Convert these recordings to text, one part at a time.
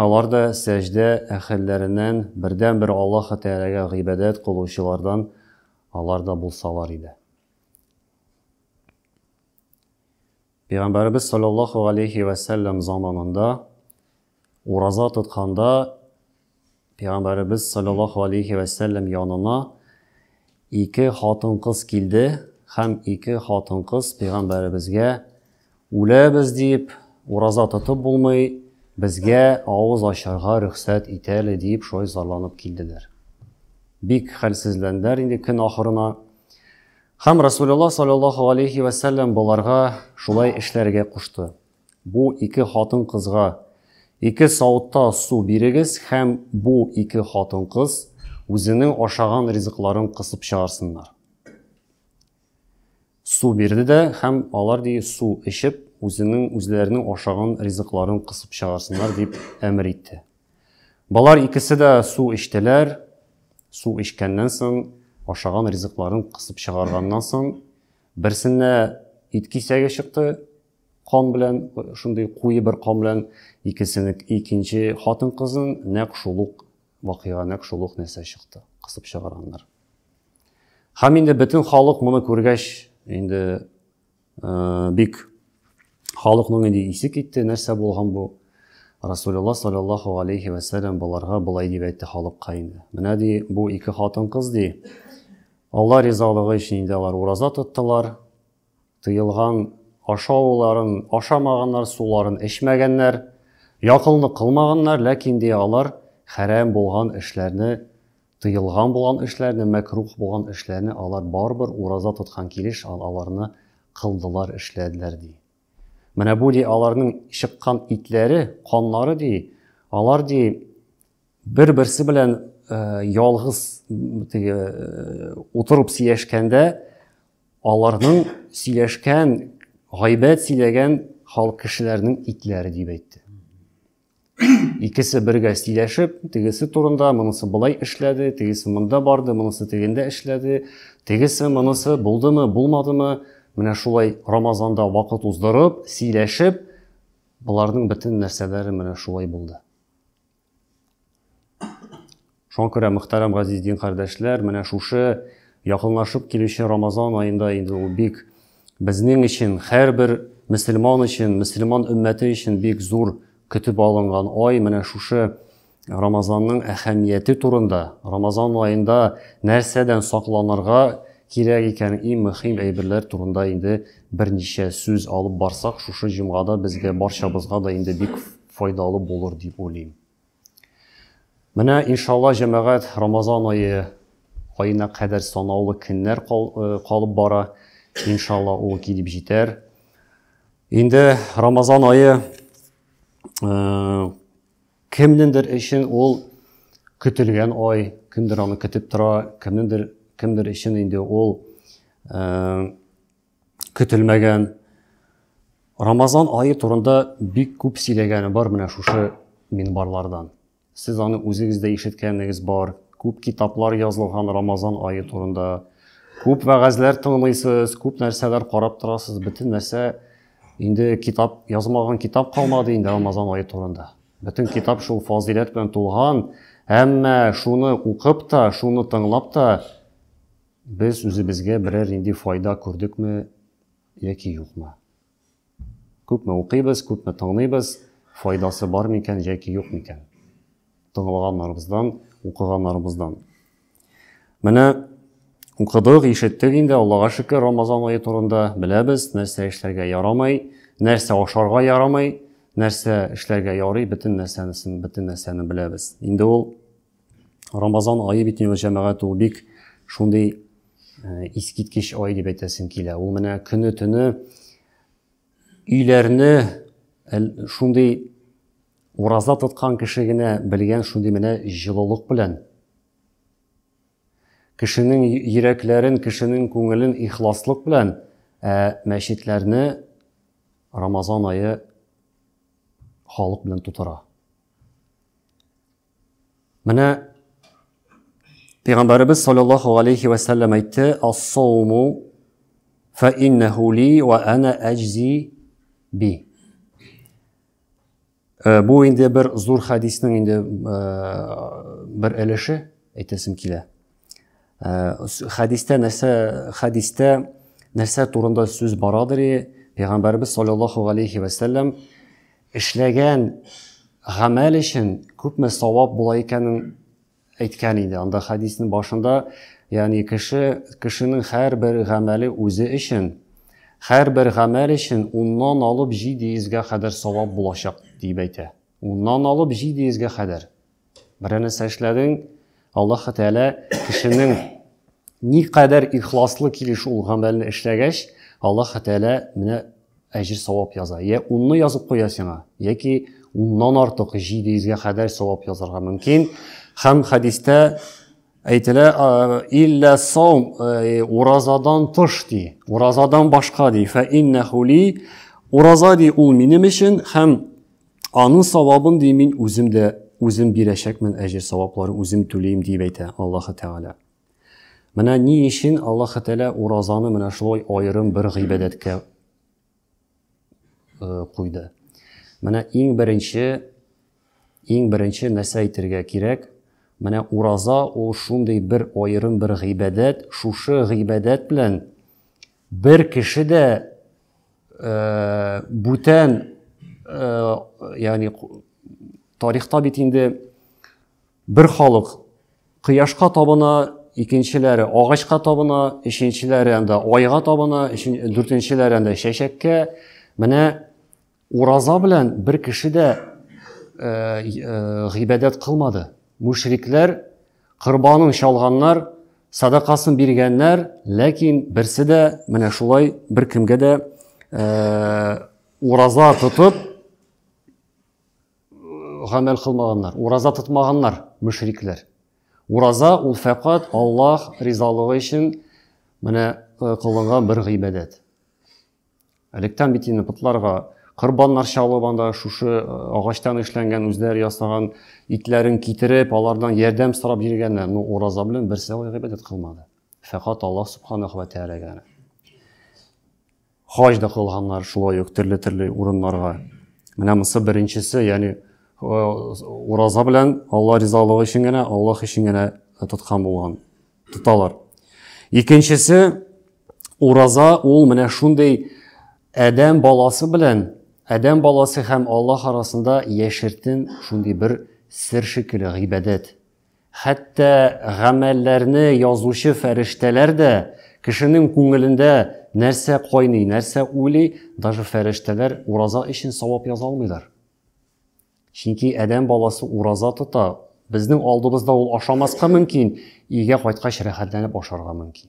Алар да сәждә әһелләреннән бердән-бер Аллаһ Тәгаләгә гыйбадәт кылучылардан алар да булсалар иде. Пәйгамбәрбез саллаллаһу алейхи ва заманында ураза тотканда Пәйгамбәрбез саллаллаһу алейхи ва янына ике хатын қыз килде һәм ике хатын-кыз Пәйгамбәрбезгә үләбез дип ураза тотып булмый бізге ауыз ашарға рұқсат итәлі деп шой зарланып келділер бик хәлсезләндәр инде көн ахырына һәм расулалла саллаллаху алейхи вәсәлләм боларға шулай эшләргә кушты бу ике хатын қызға ике сауытта су бирегез һәм бу ике хатын кыз үзенең ашаган ризыкларын кысып чыгарсыннар су бирде дә һәм алар ди су эчеп üzünün üzlərini aşağının rızıqların qısıb çağırsınlar deyib əmr etdi. Balar ikisi də su içdilər. Su içkəndən sonra aşağının rızıqların qısıb çağırğandan sonra birsinə itki səyə çıxdı. Qan bilan şunday quyu bir qan bilan ikisini ikinci xatın qızın nəq şuluq vaqıya nəq şuluq nəsə çıxdı. Qısıb çağıranlar. Həm indi bütün xalq bunu görgəş indi ə, e, bik халықның үйінде исе кетті нәрсе болған бұл расулалла саллаллаху алейхи уәссәлам бұларға былай деп айтты халыққа енді міне де бұл екі қатын қыз де алла ризалығы үшін де олар ораза тұттылар тыйылған ашауларын ашамағандар суларын ішмәгәннәр яқылны қылмағандар ләкин де алар хәрәм болған ішләрні тыйылған болған ішләрні мәкрух болған ішләрні алар барбір ораза тұтқан келеш ал аларны қылдылар ішләділәр дейді мына бу аларның чыккан итләре канлары дей алар дей бер берсе белән э, ялгыз теге э, утырып сөйләшкәндә аларның сөйләшкән гайбәт сөйләгән халык кешеләренең итләре дип әйтте икесе бергә сөйләшеп тигесе турында монысы былай эшләде тигесе монда барды монысы тегендә эшләде тигесе монысы булдымы булмадымы Менә шулай Рамазанда вакыт уздырып, сөйләшеп, буларның бөтен нәрсәләре менә шулай булды. Шуңа күрә мөхтәрәм газиз дин кардәшләр, менә шушы якынлашып килүче Рамазан аенда инде ул бик безнең өчен, һәрбер мөселман өчен, мөселман умматы өчен бик зур көтеп алынган ай менә шушы Рамазанның әһәмияте турында, Рамазан аенда нәрсәдән сакланырга, керек екенін ең мөһим әйберлер турында енді бірнеше сөз алып барсақ шушы жұмғада бізге баршабызға да енді бик файдалы болыр деп ойлаймын міне иншалла жамағат рамазан айы айына қадар санаулы күндер қалып э, бара иншалла ол келіп жетер енді рамазан айы ә, э, кімніңдір үшін ол күтілген ой кімдер оны күтіп тұра кімніңдір кімдір шынында ол ә, күтілмеген рамазан айы турында бик күп сөйләгәне бар менә шушы минбарлардан сез аны үзегез дә ишеткәнегез бар күп китаплар язылган рамазан айы турында күп вәгазьләр тыңлыйсыз күп нәрсәләр карап торасыз бөтен нәрсә инде китап язмаган китап калмады инде рамазан айы турында бөтен китап шул фазиләт белән тулган әмма шуны укып та шуны тыңлап та біз biz яки жоқ endi көпме ko'rdikmi көпме yo'qmi пайдасы бар ма екен яки жоқ yoki екен тыңдағандарымыздан оқығандарымыздан міне оқыдық ешіттік енді аллаға шүкір рамазан айы турында білеміз нәрсе ішлерге ярамай нәрсе ашарға ярамай нәрсе ішлерге ярый бүтін нәрсенісін бүтін нәрсені білеміз енді ол рамазан айы бит жамағат ол бик шундай искиткіш ой деп айтасым келә ул менә түні төне өйләрне шундый ураза тоткан кеше генә белгән шундый менә җылылык белән кешенең йөрәкләрен ихласлык ә, мәчетләрне рамазан айы халық белән тутыра менә пайғамбарымыз саллаллаху алейхи ва саллам айтты As-savmu fe Бұл енді бір зұр хадисінің енді бір іліші айтасым келе. хадисте нәрсе хадисте нәрсе турында сөз барадыр пайғамбарымыз саллаллаху алейхи уәсәләм ішләген ғамәл үшін көпме сауап бола екенін aytgan edi unda hadisni boshida ya'ni kishi kishining har bir g'amali o'zi uchun har bir g'amal uchun undan olib jiydeyizga qadar savob bo'lashaq deb aytadi undan olib jiydeyizga qadar bir narsa ishlading alloh taolo kishining niqadar ixlosli kelishi u g'amalni ishlagash alloh taolo meni ajr savob yozadi ya unni yozib qo'ya senga yoki undan ortiq jiydeyizga qadar savob yozarga mumkin һәм хәдистә әйтелә иллә саум уразадан тыш ди уразадан башка ди фә иннәхули ураза ди ул минем өчен һәм аның савабын ди мин үзем дә үзем бирәчәкмен әҗер савапларын үзем түләйм дип әйтә аллаһы тәгалә менә ни өчен аллаһы тәгалә уразаны менә шулай айырым бер ғибәдәткә куйды менә иң беренче иң беренче нәрсә әйтергә кирәк менә ураза ол шундай бір айрым бір ғибәдәт шушы ғибәдәт белән бір кеше дә э, бүтән э, яғни тарихта бит инде бер халык табына икенчеләре ағашқа табына өченчеләре анда айға табына дүртенчеләре анда чәчәккә менә ураза белән бер кеше дә ғибәдәт э, кылмады мушриклер құрбанын шалғаннар садақасын бергеннәр, ләкин бірсі де міне шулай бір кімге де ә, ораза э, тұтып ғамәл қылмағандар ораза тұтмағандар мүшриклер ораза ол фақат аллах ризалығы үшін міне қылынған э, бір ғибадат әліктен битені пұтларға Qırbanlar şalıbanda şuşu ağacdan işlənən üzlər yasalan itlərin kitirib, onlardan yardım sırab yirgənlərini oraza bilən bir səvə ibadet qılmadı. Fəqat Allah subhanahu və təala gənə. Hac da qılğanlar şulay yox tirli-tirli urunlarga. Mənə mısı birincisi, yəni oraza bilən Allah rizalığı üçün gənə, Allah üçün gənə tutqan bolğan tutalar. İkincisi, oraza ol mənə şunday Ədəm balası bilən Адам баласы хәм Аллаһ арасында яшертн шундай бир сир шикели ғибадат. Хатта гәмәлләрне язывушы фәришталәр дә кешенин күңелендә нәрсә қойны, нәрсә уйлый, даже фәришталәр ураза ишин савап яза алмыйлар. Чинки адам баласы ураза тотта безнең алдыбызда ул ашамаска мөмкин, иге хайтыга шараха даны мөмкин.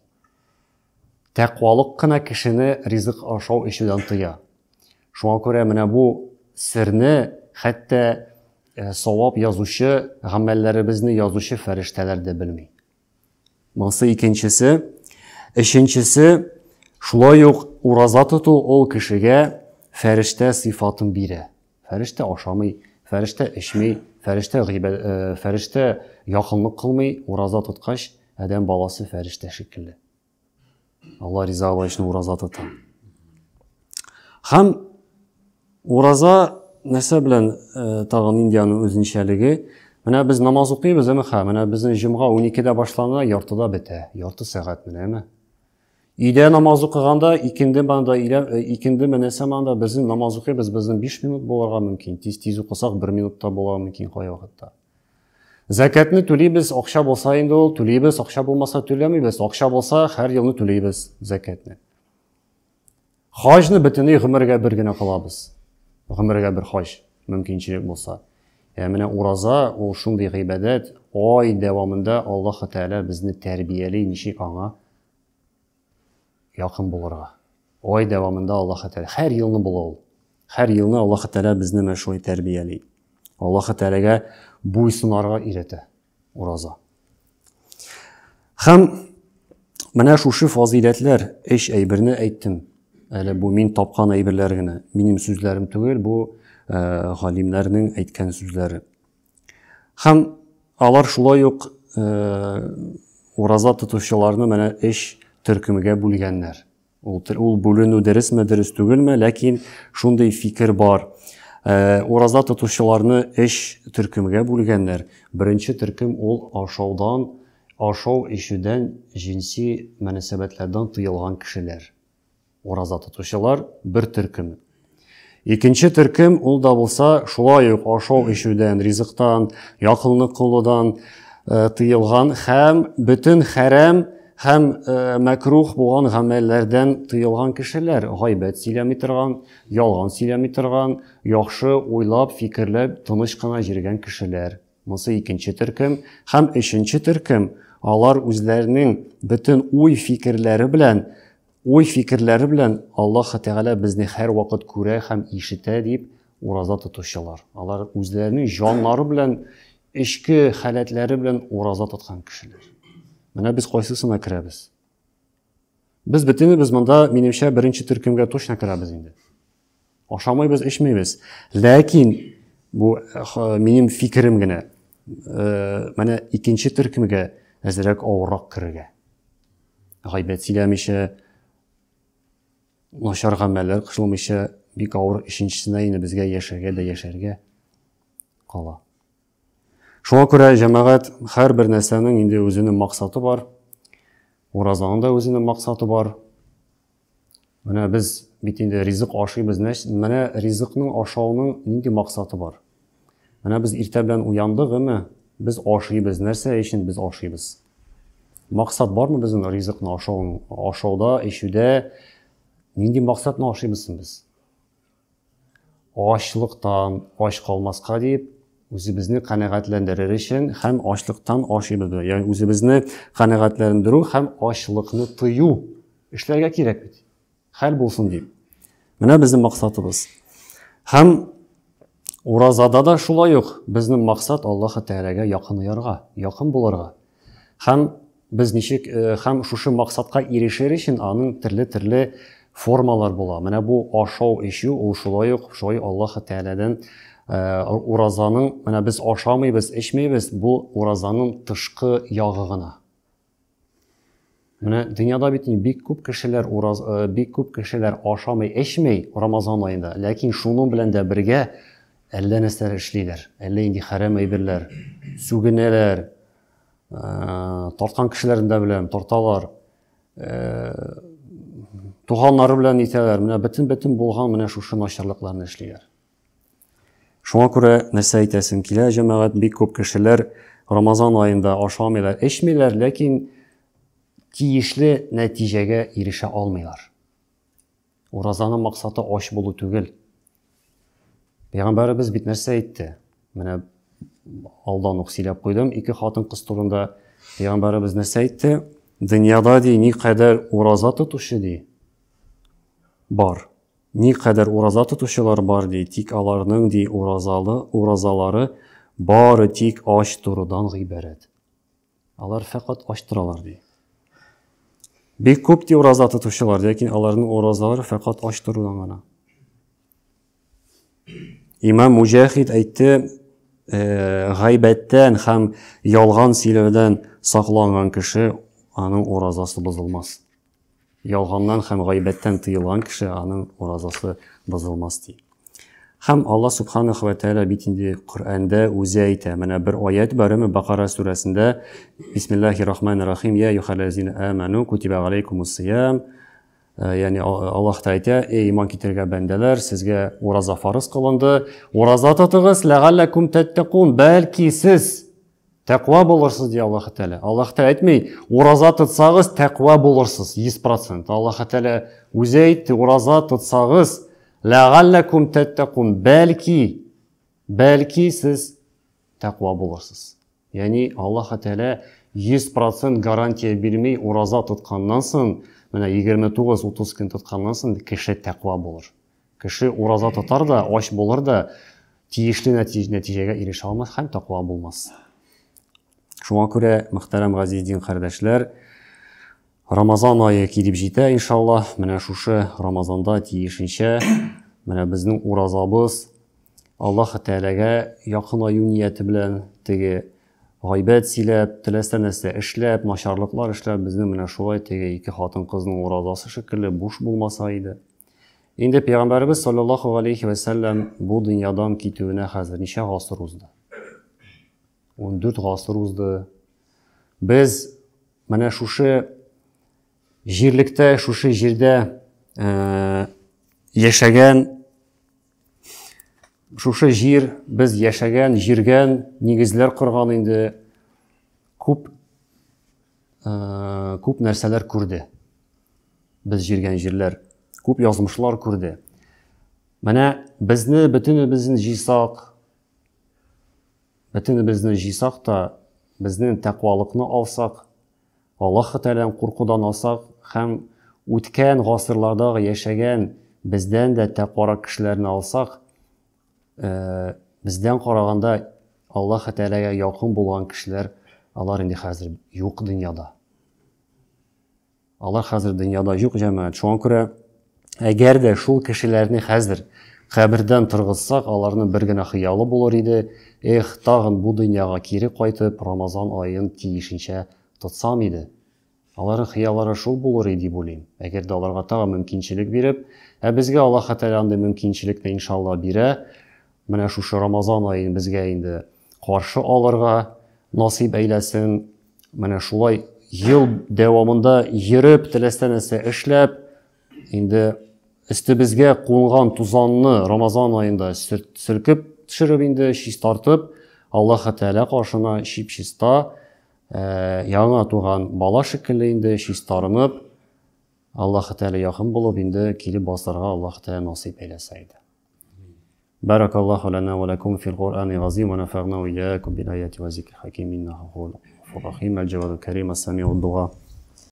Тәкъвалык кына кешені ризык ашау ишедән туя. шуңа күрә менә бу серне хәтта э, савап язучы гамәлләребезне язучы фәрештәләр дә белми монысы икенчесе өченчесе шулай ук ураза тоту ул кешегә фәрештә сыйфатын бирә фәрештә ашамый фәрештә эчмей фәрештә э, фәрештә якынлык кылмый ураза тоткач адәм баласы фәрештә шикелле алла ризалыгы өчен ураза тота һәм ораза нәрсе белән э, тагын индияның үзенчәлеге менә біз намаз оқимыз укыйбыз әмәхә менә безнең он уникедә башлана яртыда бетә ярты сәгать әме? Өйдә намаз оқығанда икенде манда э, икенде менәсә манда біздің намаз оқибыз біздің 5 минут боларға мүмкін тез тез оқысақ 1 минутта була мүмкін қай уақытта Закатны оқша ақша болса енді ол төлейбіз ақша болмаса түләмибез. ақша болса һәр елны төлейбіз закатны. хажны бөтенләй гомергә бір генә Peyğəmbərə bir xahiş mümkünçü bolsa. Yəni mənə oraza o şunday qibadət ay davamında Allah Teala bizni tərbiyələyinişi ana yaxın bularaq. Ay davamında Allah Teala hər yılını bulaq. Hər yılını Allah Teala bizni məşğul tərbiyələyir. Allah Teala'ya bu isimlərə irətə oraza. Həm mənə şu şu fazilətlər eş əybirni aytdım. Elə bu min tapxan eybirləri yenə mənim sözlərim deyil, bu ə, alimlərinin aytdığı sözləri. Həm alar şulay yox ə, oraza tutuşlarını mənə eş türkümügə bulganlar. Ol bölünü dərismə dəris deyilmə, lakin şunday fikir var. Ə, oraza tutuşlarını eş türkümügə bulganlar. Birinci türküm ol aşovdan, aşov işidən cinsi münasibətlərdən tıyılğan kişilər ораза тутушылар бир төркүм экинчи төркүм ул да болса шулай ук ашоо ичүүдөн ризыктан якынлык кылуудан э, тыйылган һәм бүтүн хәрәм һәм э, мәкрух булган гамәлләрдән тыйылган кешеләр гайбәт сөйләми торган ялган сөйләми торган яхшы уйлап фикерләп тыныч кына йөргән кешеләр мосы икенче төркем һәм өченче төркем алар үзләренең бөтен уй фикерләре белән ой фикірлері білән аллаһы тәғала бізне һәр вақыт күрә һәм ишетә дип ораза тотучылар алар үзләренең жанлары белән ішкі халәтләре белән ораза тоткан кешеләр менә без кайсысына керәбез без бөтенебез монда минемчә беренче төркемгә точно керәбез инде ашамайбыз эчмәйбез ләкин бу минем фикерем генә менә икенче төркемгә әзрәк авыррак керергә гайбәт сөйләмичә начар ғәмәлләр кышылмыйча бик авыр ишенчесенә инде безгә яшәргә дә яшәргә кала. Шуңа күрә җәмәгать һәр бер нәрсәнең инде үзенең максаты бар. Уразаның да үзенең максаты бар. Менә без бит инде ризык ашыйбыз. Менә ризыкның ашауның нинди максаты бар? Менә без иртә белән уяндык, әмма без ашыйбыз. Нәрсә өчен без ашыйбыз? Максат бармы безнең ризыкны ашауның, ашауда, эчүдә, нендей мақсатын ашимызсың біз ашлықтан ач қалмасқа деп өзімізді канәгатьләндерер үшін һәм ашлықтан ашибыз яғни өзімізді қанағатландыру һәм ашлықны тыю эшләргә керек бит хәл болсын деп міне біздің максатыбыз һәм оразада да шулай ұқ біздің мақсат аллаһ тәгаләгә якынаярга яқын боларға. һәм біз ничек э, һәм шушы мақсатқа ирешер үшін аның төрле төрле формалар була. Менә бу ашау ишу, ул шулай ук шулай Аллаһ Тәаләдән уразаның, менә без ашамыйбыз, эшмейбез, бу уразаның тышкы ягы гына. Менә дөньяда бит бик күп кешеләр ураз, бик күп кешеләр ашамый, эшмей Рамазан айында, ләкин шуның белән дә бергә әллә нәрсәләр эшлиләр, әллә инде харам әйберләр, сүгенәләр, тарткан кешеләрендә беләм, торталар. Туганнары белән итәләр, менә бөтен-бөтен булган менә шушы начарлыкларны эшләгәр. Шуңа күрә нәрсә әйтәсем килә, җәмәгать бик күп кешеләр Рамазан аенда ашамыйлар, эшмиләр, ләкин тиешле нәтиҗәгә ирешә алмыйлар. Уразаны максаты аш булу түгел. Пәйгамбәрбез бит нәрсә әйтте? Менә алдан ук сөйләп куйдым, ике хатын кыз турында Пәйгамбәрбез нәрсә әйтте? Дөньяда ди, ни кадәр ураза ди, бар қадар ораза тұтушылар бар дей тек аларның дей оразалы оразалары бары тек аш тұрудан ғибәрәт алар фақат аштыралар, дей бек көп те ораза тұтушылар ләкин алардың оразалары фақат аш тұрудан ғана имам мужахид айтты ғайбәттен э, һәм ялған сөйлеуден сақланған кіші аның оразасы бұзылмас ялғаннан һәм ғайбәттән тыйылған кіші аның оразасы бұзылмас дейді һәм алла субханаху ва тағала битінде құранда өзі әйтә, міне бір аят бар бақара сүрәсінде бисмиллахи рахмани рахим я юхалазина аману кутиба алейкумус сиям э, яғни аллах та айтты ей иман келтірген бәндәләр сізге ораза фарыз қылынды ораза тұтығыз бәлки сіз тәқуа боларсыз дейді аллаһ тәала аллах тәала айтмай ораза тұтсаңыз тәқуа боларсыз жүз процент аллаха тәала өзі айтты ораза тұтсаңыз ләғалләкум тәттәқун бәлки бәлки сіз тәқуа боларсыз яғни аллаһ тәала жүз процент гарантия бермей ораза тұтқаннан соң міне егерме тоғыз отыз күн тұтқаннан соң кіші тәқуа болар кіші ораза тұтар да аш болар да тиішті нәтижеге иреші алмас һәм тақуа болмас шуңа күрә мөхтәрәм ғазиздин кардәшләр рамазан айы килеп җитә иншалла менә шушы рамазанда тиешенчә менә безнең уразабыз аллаһы тәаләгә якынаю нияте белән теге ғайбәт сөйләп, теләсә нәрсә эшләп, начарлыклар эшләп, безнең менә шулай теге ике хатын-кызның уразасы шикелле буш булмаса иде. Инде пәйгамбәрбез саллаллаһу алейхи ва сәлләм бу дөньядан китүенә хәзер ничә гасыр узды? 14 төрт біз міне шушы жерлікті шушы жерде ә, яшәгән шушы жер біз яшәгән жерген негізілер құрған енді көп ә, көп нәрселер көрді біз жүрген жерлер көп язмышлар көрді бізні бізді біздің жисақ Bütün bizni жисақ та, біздің тәқуалықны алсақ, Аллаһ Тәалән қорқудан алсақ, һәм үткән ғасырларда яшәгән бездән дә тәқуарак кешеләрне алсақ, э, бездән караганда Аллаһ Тәаләгә якын булган кешеләр алар инде хәзер юк дөньяда. Алар хәзер дөньяда юк җәмәгать. Шуңа күрә әгәр дә шул кешеләрне хәзер қабірден тұрғызсақ аларның бір генә хыялы болар еді эх тағын бу дөньяга кире кайтып рамазан айын тиешенчә тотсам еді аларның хыяллары шул болар еді дип уйлыйм әгәр дә аларга тагын ә бізге аллаһ тәала андый мөмкинчелекне иншалла бирә менә шушы рамазан аен бізге инде каршы алырга насип әйләсен менә шулай ел дәвамында йөреп теләсә нәрсә инде істі бізге қуынған тузанны рамазан айында сүркіп түшіріп енді тартып, аллаха тәала қаршына шип шиста ә, яңа туған бала шекілі енді тарынып, аллаха таала яқын болып енді келіп басарға аллах тәала насип әйләсә بارك الله لنا ولكم في القرآن العظيم ونفعنا وإياكم